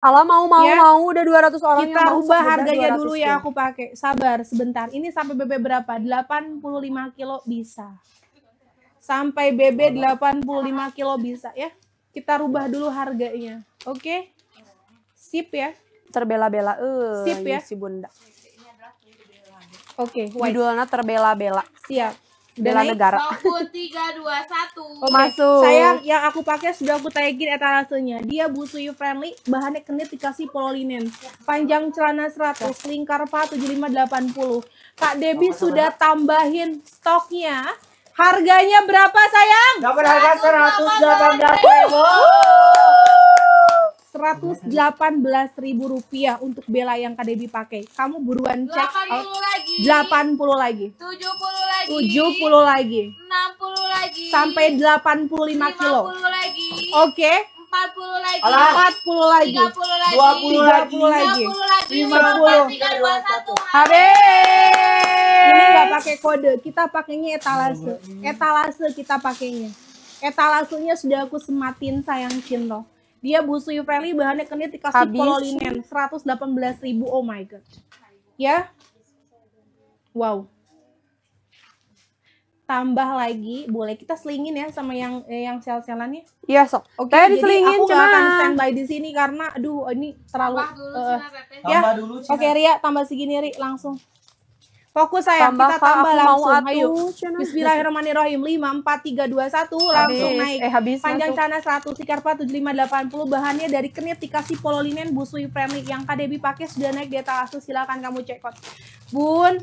Kalau mau mau ya. mau udah 200 orang kita yang ubah harganya dulu ya aku pakai. Sabar sebentar. Ini sampai BB berapa? 85 kilo bisa. Sampai BB 85 kilo bisa ya. Kita rubah dulu harganya. Oke. Okay? Sip ya. Terbela-bela. Eh, Sip ya. Si Bunda. Oke, okay, Judulnya terbela-bela. Siap bela negara. Tiga dua satu. Oh, Masuk. Sayang yang aku pakai sudah aku tagin etalasenya. Dia busui friendly, bahannya kenit dikasih pololinen. Panjang celana 100, lingkar delapan 7580. Kak Debi oh, sudah mana? tambahin stoknya. Harganya berapa sayang? Dapat harga 118 ribu. 118.000 rupiah untuk bela yang Kak Debbie pakai. Kamu buruan cek 80 out. lagi. 80 lagi. 70 lagi. 70 lagi. 60 lagi. Sampai 85 kilo. 50 lagi. Oke. Okay. 40 lagi. 40 lagi. 30 lagi. 20 lagi. 30 lagi. 50. 50. 50 50 Habis. Ini nggak pakai kode, kita pakainya etalase. Etalase kita pakainya. Etalasenya sudah aku sematin sayang cinta. Dia busui Feli bahannya kenit dikasih Habis. pololinen 118 ribu. Oh my god. Ya. Wow. Tambah lagi, boleh kita selingin ya sama yang eh, yang sel-selannya? Iya, sok. Oke, okay, diselingin aku cuman. akan standby di sini karena aduh ini terlalu tambah dulu, uh, ya. Oke, okay, Ria, tambah segini Ri langsung. Fokus saya kita tambah langsung. Mau Ayo. Bismillahirrahmanirrahim. 5 4 3 2 1 langsung habis. Eh, naik. Eh, habis Panjang cana 100, sikarpa 7580. Bahannya dari kenit dikasih pololinen busui premix yang Kak Debi pakai sudah naik di atas silakan kamu cek kot. Bun,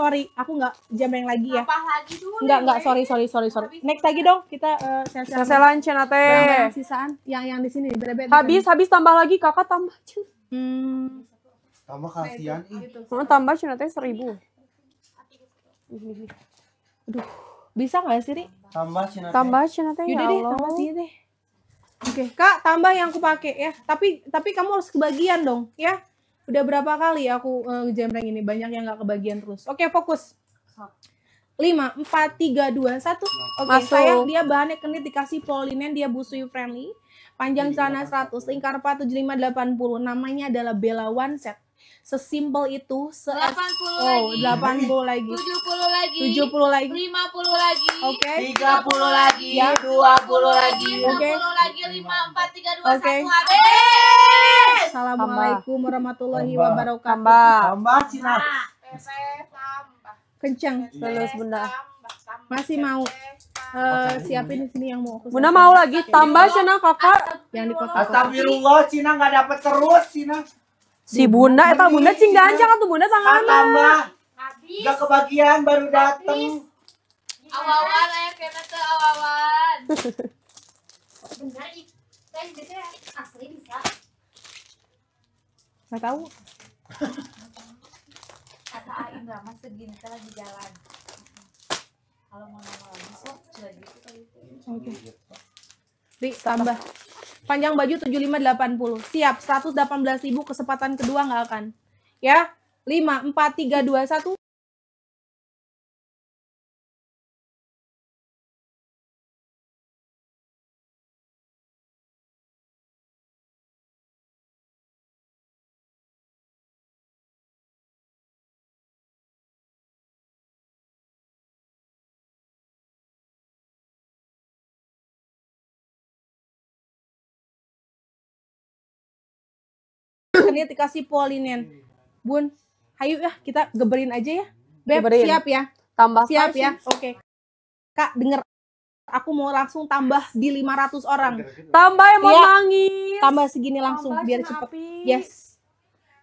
sorry aku nggak jamreng lagi ya lagi nggak nggak sorry sorry sorry sorry next lagi dong kita uh, eh, selesalan cenate yang sisaan yang yang di sini berbeda. habis habis tambah lagi kakak tambah cuy. hmm. tambah kasihan ih gitu. Mau tambah cenate seribu aduh bisa nggak sih ri tambah cenate tambah cenate Yaudah ya deh tambah sih deh Oke, okay. Kak, tambah yang aku pakai ya. Tapi tapi kamu harus kebagian dong, ya udah berapa kali aku uh, eh, jamreng ini banyak yang nggak kebagian terus oke okay, fokus lima empat tiga dua satu oke sayang dia bahannya kenit dikasih polinen dia busui friendly panjang celana 100 lingkar delapan 80 namanya adalah Bella One Set sesimpel itu se 80 oh, lagi 80 lagi 70 lagi 70 lagi 50 lagi oke okay. 30 lagi ya. 20 lagi oke okay. 60 lagi 5 4 3 2 okay. 1 habis Assalamualaikum warahmatullahi wabarakatuh tambah tambah sinar kencang terus bunda masih mau uh, siapin di sini yang mau aku bunda mau lagi tambah cina kakak yang di kota astagfirullah cina nggak dapat terus cina Si Bunda, eta Bunda cing gancang atuh Bunda kan tangan. Ah, Habis. enggak kebagian baru dateng. Awawan aya kena ke awawan. Benar itu. Kan asli bisa. enggak tahu. Kata Aing lama segini kita lagi jalan. Kalau mau nama lagi sok jadi itu. Oke. Bi tambah. Panjang baju 7580. Siap, 118.000 kesempatan kedua nggak akan. Ya, 5, 4, 3, 2, 1. akhirnya dikasih polinen iya. bun Ayo ya kita geberin aja ya beb geberin. siap ya tambah siap ya oke okay. kak denger aku mau langsung tambah di 500 orang tambah yang mau ya. Iya. nangis tambah segini langsung tambah biar cepet api. yes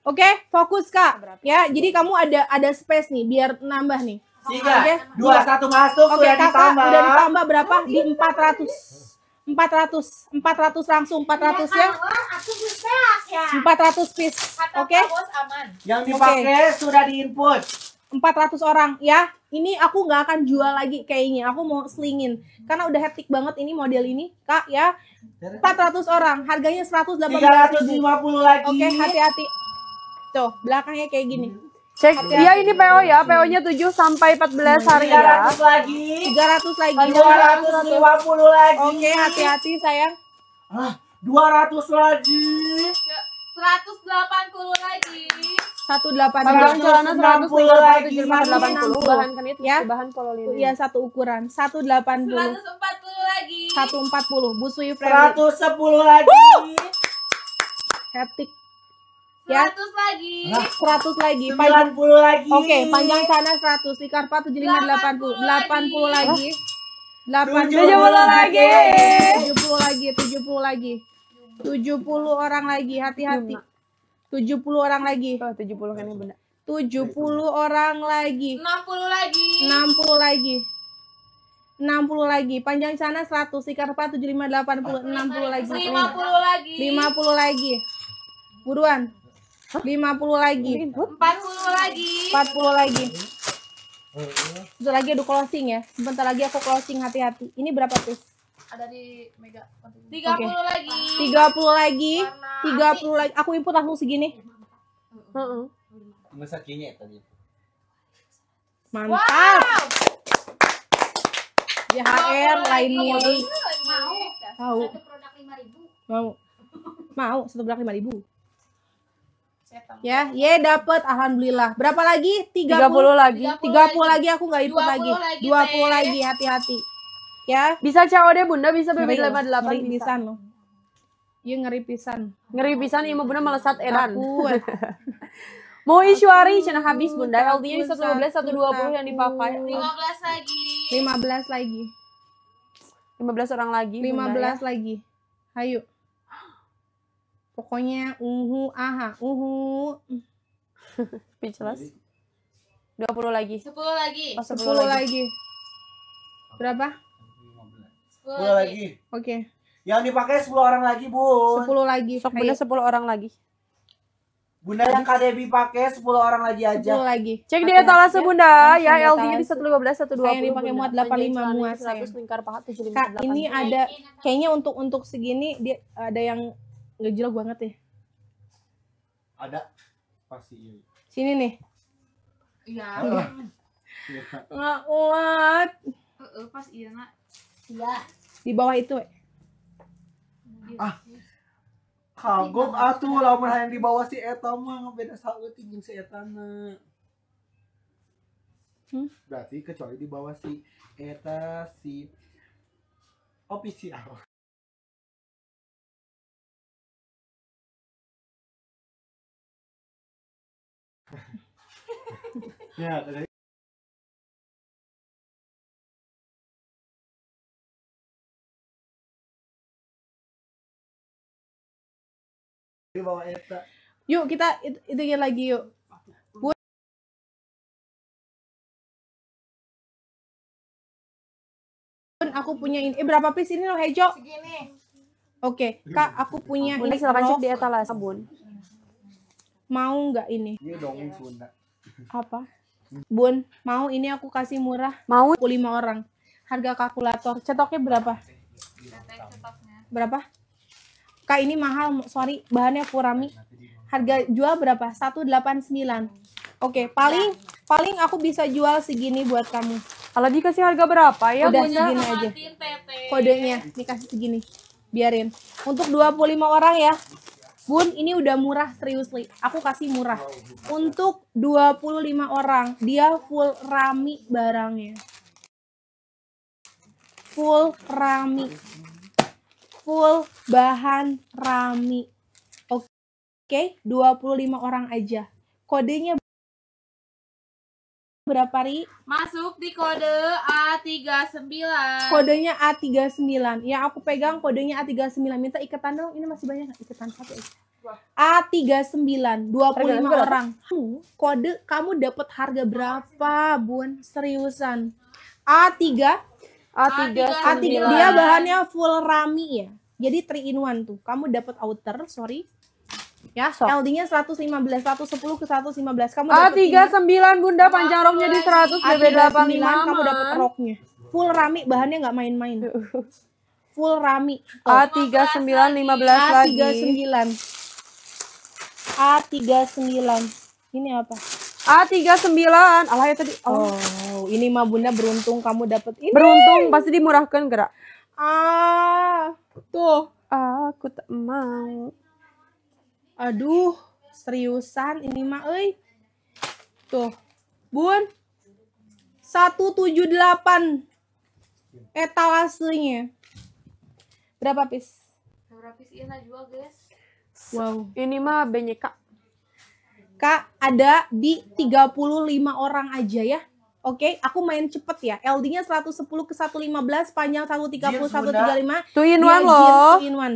Oke, okay, fokus kak. Ya, jadi kamu ada ada space nih, biar nambah nih. Tiga, okay. dua, satu masuk. Oke okay, kakak, ditambah. udah ditambah berapa? Di 400 400 400 langsung 400 ya. 400 ya. piece. Oke. Okay? Yang dipakai okay. sudah diinput. 400 orang ya. Ini aku nggak akan jual lagi kayaknya. Aku mau selingin karena udah hektik banget ini model ini, Kak ya. 400 orang, harganya 180 350 lagi. Oke, okay, hati-hati. Tuh, belakangnya kayak gini. Cek Hati iya, ya ini PO ya, PO-nya 7 sampai 14 hari ya. 300 lagi. 300 lagi. 250 lagi. Oke, hati-hati sayang. Ah, 200 lagi. 180 lagi. 180. Panjang celana 160 lagi. 180 bahan kenit ya. Bahan polo lilin. Iya, satu ukuran. 180. 140 lagi. 140. Busui Sui friendly. 110 lagi. Hetik ya lagi. Nah, 100 lagi. 90 lagi. Oke, okay, panjang sana 100, likarpa 75 80, 80 lagi. 80 lagi. 70 lagi, 70 lagi. 70 lagi. 70 orang lagi, hati-hati. 70 orang lagi. Oh, 70 kan yang benar. 70 orang lagi. 60 lagi. 60 lagi. 60 lagi, panjang sana 100, 4 75 80, 60 lagi. 50 lagi. 50 lagi. Buruan lima puluh lagi. empat puluh lagi. empat puluh lagi. sebentar hmm. lagi aduh closing ya. Sebentar lagi aku closing hati-hati. Ini berapa tuh? Ada di Mega. 30 okay. lagi. 30 lagi. Warna 30 lagi. Aku input langsung segini. Heeh. Uh -uh. tadi. Mantap. Wow. JHR lain Mau. Mau. Mau satu produk ribu Ya, ye dapat alhamdulillah. Berapa lagi? 30, 30 lagi. 30, 30 lagi aku nggak ikut lagi. lagi. 20 lagi hati-hati. Ya. Bisa COD Bunda, bisa BB 58 ngeri bisa. pisan loh. Iya ngeri pisan. Ngeri pisan ibu iya, Bunda melesat eran. Mau isuari cina habis Bunda. healthy nya di 115 120 yang dipakai. 15 lagi. 15 lagi. 15 orang lagi. 15 ya. lagi. Hayu. Pokoknya uhu aha uhu. Speechless. 20 lagi. 10 lagi. Oh, 10, 10 lagi. lagi. Berapa? 10, lagi. Oke. Okay. Yang dipakai 10 orang lagi, Bu. 10 lagi. Sok Bunda 10 orang lagi. Bunda yang Kak Debi pakai 10 orang lagi aja. 10 lagi. Cek di etalase ya, Bunda ya, ya LD-nya di 115 120. Yang dipakai muat 85 muat 100 lingkar paha 75 Kak, ini ada kayaknya untuk untuk segini dia ada yang nggak jelas banget ya ada pasti ini iya. sini nih iya nggak kuat pas iya nak iya di bawah itu iya. ah kagok iya. atuh lama yang di bawah si eta mah beda sama jeung si eta na hmm? berarti kecuali di bawah si eta si official oh, Ya, bawa Yuk kita itu, it, ya lagi yuk. Pun aku punya ini. Eh berapa piece ini lo Hejo? Segini. Oke, okay. Kak, aku punya ini. silakan cek di etalase, Bun. Mau nggak ini? Ini iya dong Bunda. Apa? Bun, mau ini aku kasih murah. Mau? 5 lima orang. Harga kalkulator. Cetoknya berapa? Berapa? Kak ini mahal, sorry, bahannya kurami. Harga jual berapa? 189. Oke, okay, paling paling aku bisa jual segini buat kamu. Kalau dikasih harga berapa ya? Udah Bunda, segini aja. Kodenya dikasih segini. Biarin. Untuk 25 orang ya pun ini udah murah seriously. Aku kasih murah. Untuk 25 orang, dia full rami barangnya. Full rami. Full bahan rami. Oke, okay? 25 orang aja. Kodenya berapa Ri? Masuk di kode A39. Kodenya A39. Ya aku pegang kodenya A39. Minta iketan dong. Ini masih banyak iketan satu Ya. A39, 25 Harga orang. Kode kamu dapat harga berapa, Bun? Seriusan. A3 A3 A3 dia bahannya full rami ya. Jadi 3 in 1 tuh. Kamu dapat outer, sorry Ya, sok. LD-nya 115, 110 ke 115. Kamu ah, dapet A39 ini. Bunda panjang roknya di 100 BB85. Kamu dapat roknya. Full rami bahannya nggak main-main. Full rami. Tuh. A39 15 lagi. A39. A39. Ini apa? A39. Alah ya tadi. Oh. oh, ini mah Bunda beruntung kamu dapat ini. Beruntung pasti dimurahkan gerak. Ah, tuh. Aku tak mau. Aduh, seriusan ini mah euy. Tuh. Bun. 178 etalasenya. Eh, Berapa pis? Berapa pis ieu jual, guys? Wow. Ini mah banyak Kak, kak ada di 35 orang aja ya. Oke, okay, aku main cepet ya. LD-nya 110 ke 115, panjang 130, 135. Two in one loh. in one.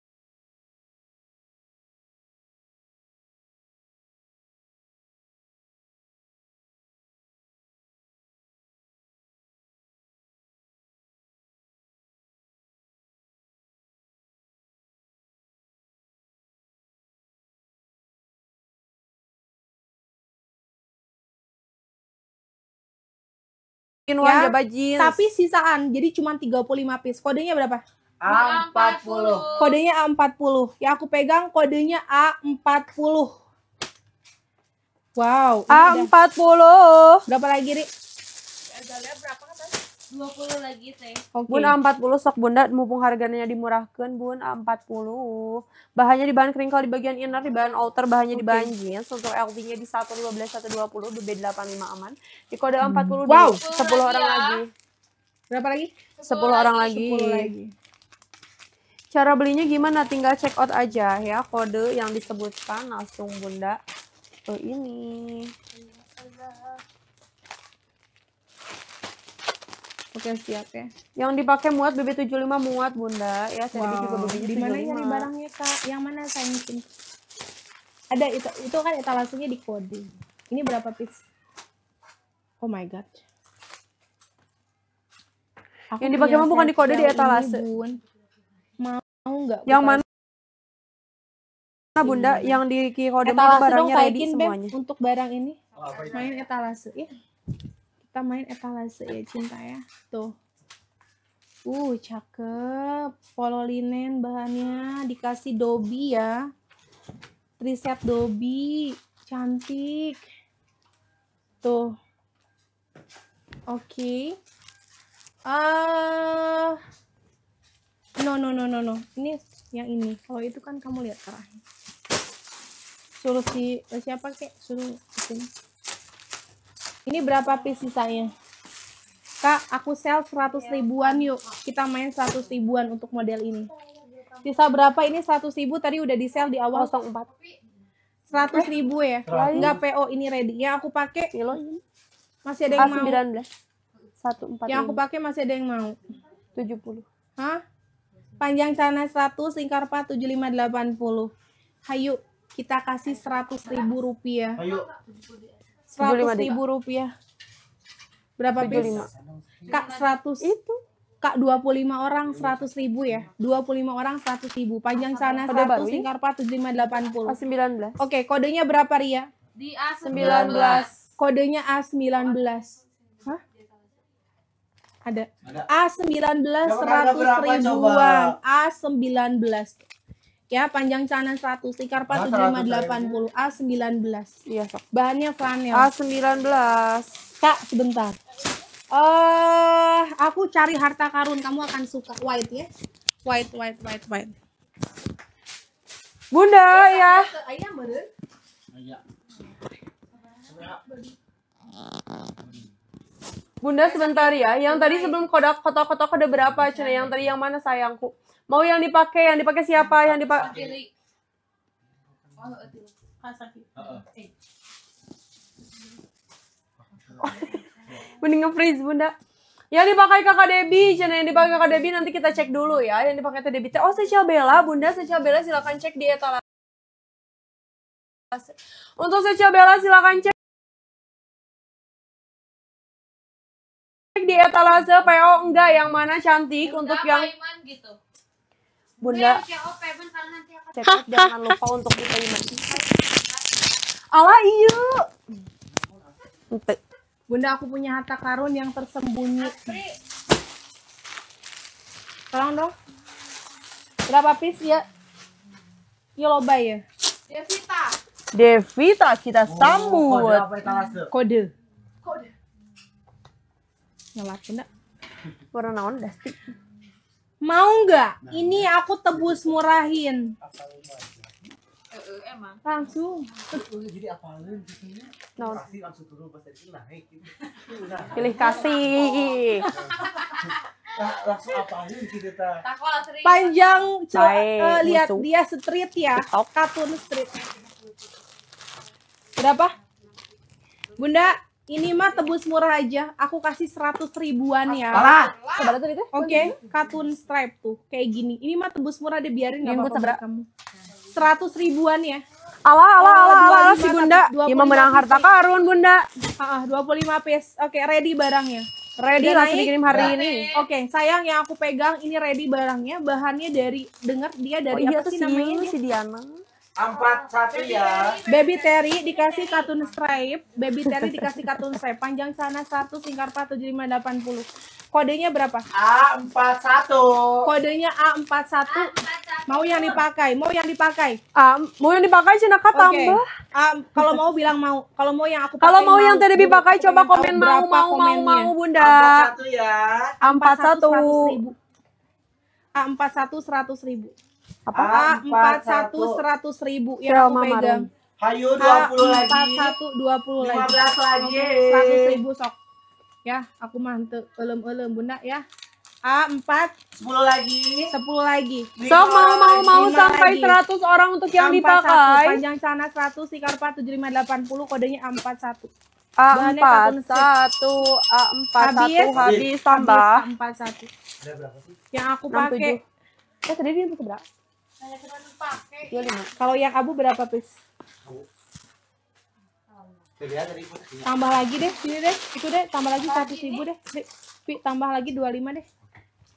ya, jeans. Tapi sisaan, jadi cuma 35 piece. Kodenya berapa? A40. Kodenya A40. Ya aku pegang kodenya A40. Wow. A40. Berapa lagi, Ri? Ya, berapa 20 lagi teh. Okay. Bun A40 sok bunda mumpung harganya dimurahkan bun A40. Bahannya di bahan kering kalau di bagian inner, di bahan outer bahannya okay. di bahan jeans. Untuk LV-nya di 115 120 B85 aman. Di kode A40 hmm. wow. 10, 10 orang ya. lagi. Berapa lagi? 10, 10 orang lagi. 10 lagi. Cara belinya gimana? Tinggal check out aja ya kode yang disebutkan langsung bunda. Tuh ini. Oke siap ya. Yang dipakai muat BB75 muat Bunda ya. Saya wow. juga BB75. Di mana nyari barangnya Kak? Yang mana saya mungkin? Ada itu itu kan etalasenya di kode. Ini berapa piece? Oh my god. Aku yang dipakai mah bukan di kode di etalase. Bun. Mau nggak? Yang mana? Nah, Bunda, yang di kode mana barangnya ready semuanya. untuk barang ini. main etalase. Ya kita main etalase ya cinta ya tuh uh cakep pololinen bahannya dikasih dobi ya riset dobi cantik tuh oke okay. uh, eh, no no no no no ini yang ini kalau itu kan kamu lihat terakhir suruh si eh, siapa kek suruh sini ini berapa piece sisanya? Kak, aku sell 100 iya. ribuan yuk. Kita main 100 ribuan untuk model ini. Sisa berapa ini 100 ribu tadi udah di sell di awal. 04. 100 eh, ribu ya? Enggak PO ini ready. Yang aku pakai kilo masih ada ah, yang mau. 19. 14. Yang aku pakai masih ada yang mau. 70. Hah? Panjang celana 100, lingkar 4 75 80. Hayu, kita kasih 100 ribu rupiah. Hayu seratus ribu rupiah berapa piece kak seratus itu kak dua puluh lima orang seratus ribu ya dua puluh lima orang seratus ribu panjang sana seratus ya? singkar empat tujuh lima delapan puluh oh, sembilan belas oke kodenya berapa ria di a sembilan belas kodenya a sembilan belas ada A19 100 ribuan A19 ya panjang celana 100 tikar puluh A19 iya sok bahannya flanel A19 kak sebentar eh uh, aku cari harta karun kamu akan suka white ya white white white white bunda ya, ya. Bunda sebentar ya. Yang tadi sebelum kodak kotak-kotak ada berapa? Cina iya, yang iya. tadi yang mana sayangku? Mau yang dipakai, yang dipakai siapa? Yang dipakai. Oh, eh. Mending nge-freeze, Bunda. Yang dipakai kakak Debi, channel yang dipakai kakak Debi nanti kita cek dulu ya. Yang dipakai kakak Debi Oh, Secia Bella, Bunda Secia Bella silakan cek di etalase. Untuk Secia Bella silakan cek di etalase PO enggak yang mana cantik untuk yang Bunda. Iya, iya, Cek jangan lupa untuk dipayment. Ala iyo. Bunda aku punya harta karun yang tersembunyi. Tolong dong. Berapa pis ya? Kilo ya? Devita. Devita kita oh, sambut. Kode Kode. Kode. Nyalakin enggak? Warna naon dasti. Mau nggak? Nah, ini iya. aku tebus murahin. Eh, eh, langsung. Pilih kasih. Nah, Panjang uh, lihat dia street ya. Katun street. Berapa? Bunda, ini mah tebus murah aja. Aku kasih seratus ribuan ya. Alah. itu. Oke, okay. katun stripe tuh kayak gini. Ini mah tebus murah deh biarin enggak apa-apa kamu. 100 ribuan ya. Ala ala oh, ala ala si Bunda. Ima menang harta karun, Bunda. Heeh, ah, ah, dua puluh lima piece. Oke, okay, ready barangnya. Ready lah langsung hari ini. Oke, sayang yang aku pegang ini ready barangnya. Bahannya dari dengar dia oh dari oh, iya apa sih namanya? Si Diana empat satu ya baby Terry dikasih katun stripe baby Terry dikasih katun stripe panjang celana tujuh lima delapan puluh kodenya berapa a empat satu kodenya a empat satu mau yang dipakai mau yang dipakai A, mau yang dipakai sih nak kata okay. A, kalau mau bilang mau kalau mau yang aku kalau mau, yang tadi dipakai coba komen mau mau mau mau bunda empat satu ya a satu seratus ribu A41 100 ribu apa? A41 ah, 100 ribu yang aku pegang. Hayu 20 lagi. 41 20 lagi. 15 lagi. 100 ribu sok. Ya, aku mantu. Elem-elem Bunda ya. A4 10 lagi 10 lagi sok mau mau mau sampai lagi. 100 orang untuk yang sampai dipakai 1, panjang sana 100 tikar 7580 kodenya A41 A41 A41 habis, habis tambah A41 yang aku pakai eh tadi dia berapa 25. Iya, Kalau yang abu berapa, Pis? Tambah lagi deh, sini deh. Itu deh, tambah lagi satu ribu deh. Pi, tambah lagi 25 deh.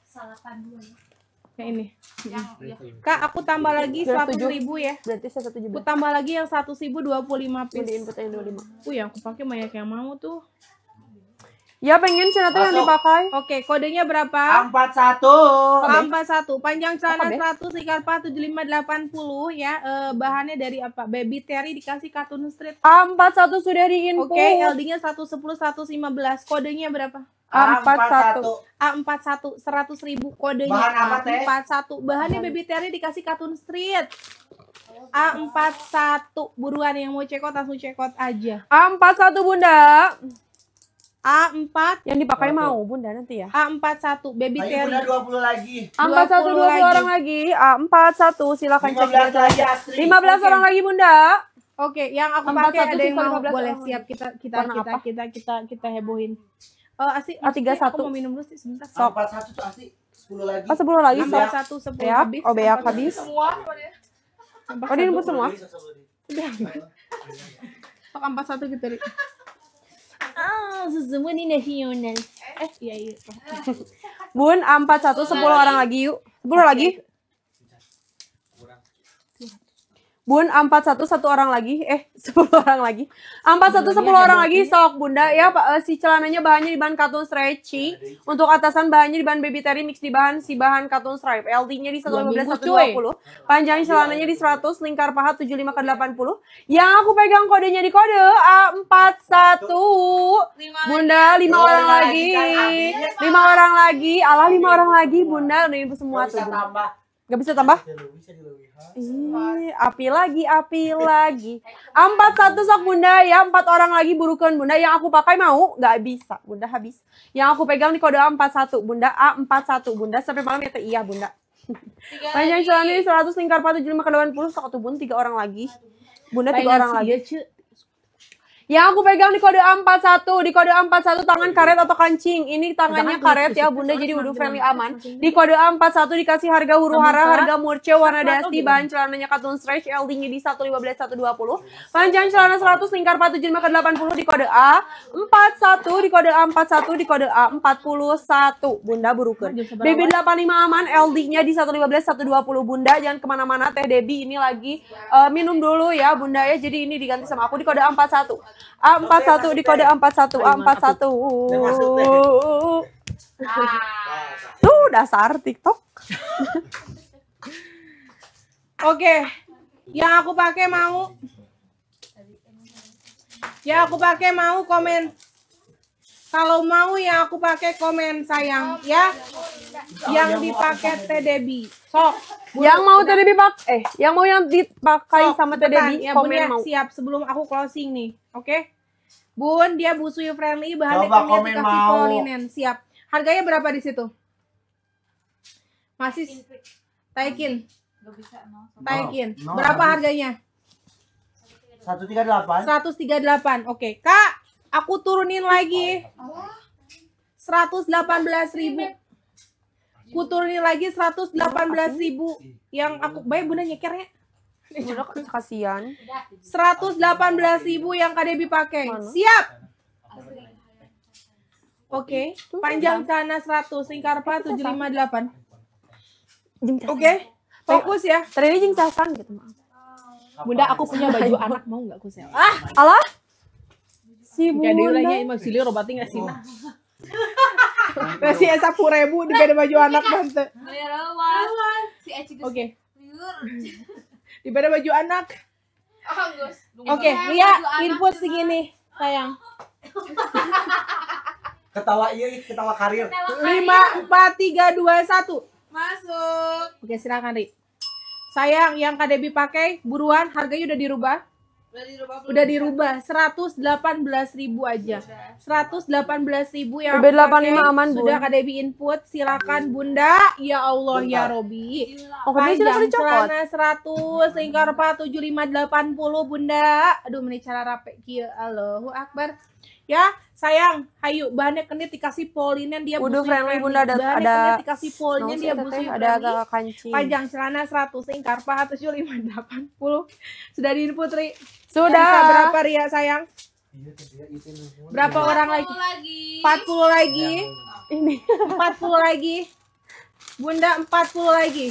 Salapan dua ya. Yang ini. ya. Kak, aku tambah lagi seratus ribu ya. Berarti satu Aku tambah lagi yang seratus ribu dua pis. Ini input yang dua Uh, yang aku pakai banyak yang mau tuh. Ya pengen celana yang dipakai. Oke, kodenya berapa? 41. 41. Panjang celana 100, ikat 7580 ya. Eh bahannya dari apa? Baby Terry dikasih katun strip. 41 sudah diinput. Oke, LD-nya 110 115. Kodenya berapa? A41 A41 100000 kodenya Bahan A41 bahannya baby Terry dikasih katun strip. A41 buruan yang mau cekot langsung cekot aja A41 bunda A4 yang dipakai oh, mau Bunda nanti ya. A41 baby Ayo, Terry. Bunda 20 lagi. A41 20, 20 lagi. orang lagi. A41 silakan 15 cek. Lagi, Astri. 15 okay. orang lagi Bunda. Oke, okay, yang aku pakai ada yang mau boleh siap kita kita kita, kita kita kita kita hebohin. Oh, asli A31. Aku mau minum dulu sih sebentar. So. A41 tuh asli 10 lagi. Oh, 10 lagi. A41 10 ya. habis. Oh, beak habis. Semua. Oh, ini semua. Udah. Pak 41 gitu, Ri. Ah, sesungguh ini nasional. Eh, iya iya. Bun, empat satu sepuluh orang lagi yuk. sepuluh lagi. Bun, empat satu satu orang lagi, eh sepuluh orang lagi, empat satu sepuluh orang lagi, sok bunda ya eh, Si celananya bahannya di bahan katun stretchy, untuk atasan bahannya di bahan baby terry mix di bahan si bahan katun stripe. LT-nya di satu lima belas satu puluh, panjang iya. celananya di seratus, lingkar paha tujuh lima ke delapan puluh. Yang aku pegang kodenya di kode A empat satu, bunda lima orang lagi, kan, lima orang lagi, alah lima iya, orang iya, lagi, bunda udah semua tuh. tambah. Gak bisa tambah? Ih, api lagi, api lagi. Empat satu sok bunda ya, empat orang lagi burukan bunda. Yang aku pakai mau? Gak bisa, bunda habis. Yang aku pegang di kode empat satu bunda A empat satu bunda sampai malam ya iya bunda. Panjang celana seratus lingkar empat tujuh lima puluh sok bun tiga orang lagi. Bunda tiga orang lagi. Ya, yang aku pegang di kode A41, di kode A41 tangan oh, karet iya. atau kancing. Ini tangannya karet ya Bunda jadi udah friendly aman. Di kode A41 dikasih harga huru hara, harga murce, warna dasi, bahan celananya katun stretch, LD-nya di 115 120. Panjang celana 100, lingkar patu ke 80 di kode A. 41 di kode A41 di kode A41 Bunda burukan. BB 85 aman, LD-nya di 115 120 Bunda. Jangan kemana-mana Teh Debbie ini lagi uh, minum dulu ya Bunda ya. Jadi ini diganti sama aku di kode A41. A41 di kode A41 A41 tuh dasar TikTok Oke, okay. yang aku pakai mau, ya aku pakai mau komen kalau mau ya aku pakai komen sayang oh, ya. Yang dipakai Teh Sok. Yang mau Teh pak eh yang mau yang dipakai so, sama TDB ya, komen ya, mau. Siap sebelum aku closing nih. Oke. Okay? Bun, dia busui friendly, bahan dekornya dikasih polinen. Siap. Harganya berapa di situ? Masih Taikin. Taikin. Berapa harganya? 138. 138. Oke, okay. Kak, Aku turunin lagi. 118.000 ku Aku turunin lagi 118.000 Yang aku, baik bunda nyekernya. Kasian. kasihan 118.000 yang Kak dipakai pakai. Siap. Oke. Okay. Panjang celana 100, lingkar 4 758. Oke. Okay. Fokus ya. Tadi jeng casan gitu, maaf. Bunda aku punya baju anak mau nggak aku sewa? Ah, Allah. Si Bunda. Jadi emang silih robati nggak sih? Oh. Nah. Nasi esa puluh ribu di beda baju anak iya. tante. Oh, ya, si Oke. Di beda baju anak. Oh, Oke, Ria input segini, sayang. Ketawa iya, ketawa karir. Lima, empat, tiga, dua, satu. Masuk. Oke, silakan Ri. Sayang, yang Kak Debi pakai buruan, harganya udah dirubah udah ya? dirubah belas ribu aja iya. seratus delapan belas ribu yang BB85 aman sudah KDB input silakan iya. bunda ya Allah ya bunda. ya Robi oh, panjang celana 100 lingkar delapan puluh bunda aduh meni cara rapi kia Allahu Akbar ya sayang hayu bahannya kenit dikasih polinen dia Udah friendly bunda ada bahannya ada kenit dikasih polnya dia busui ada agak kancing panjang celana 100 ingkar paha 7580 sudah diin putri sudah Bisa berapa Ria sayang iya, berapa iya. orang lagi? lagi 40 iya, lagi ini 40 lagi Bunda 40 lagi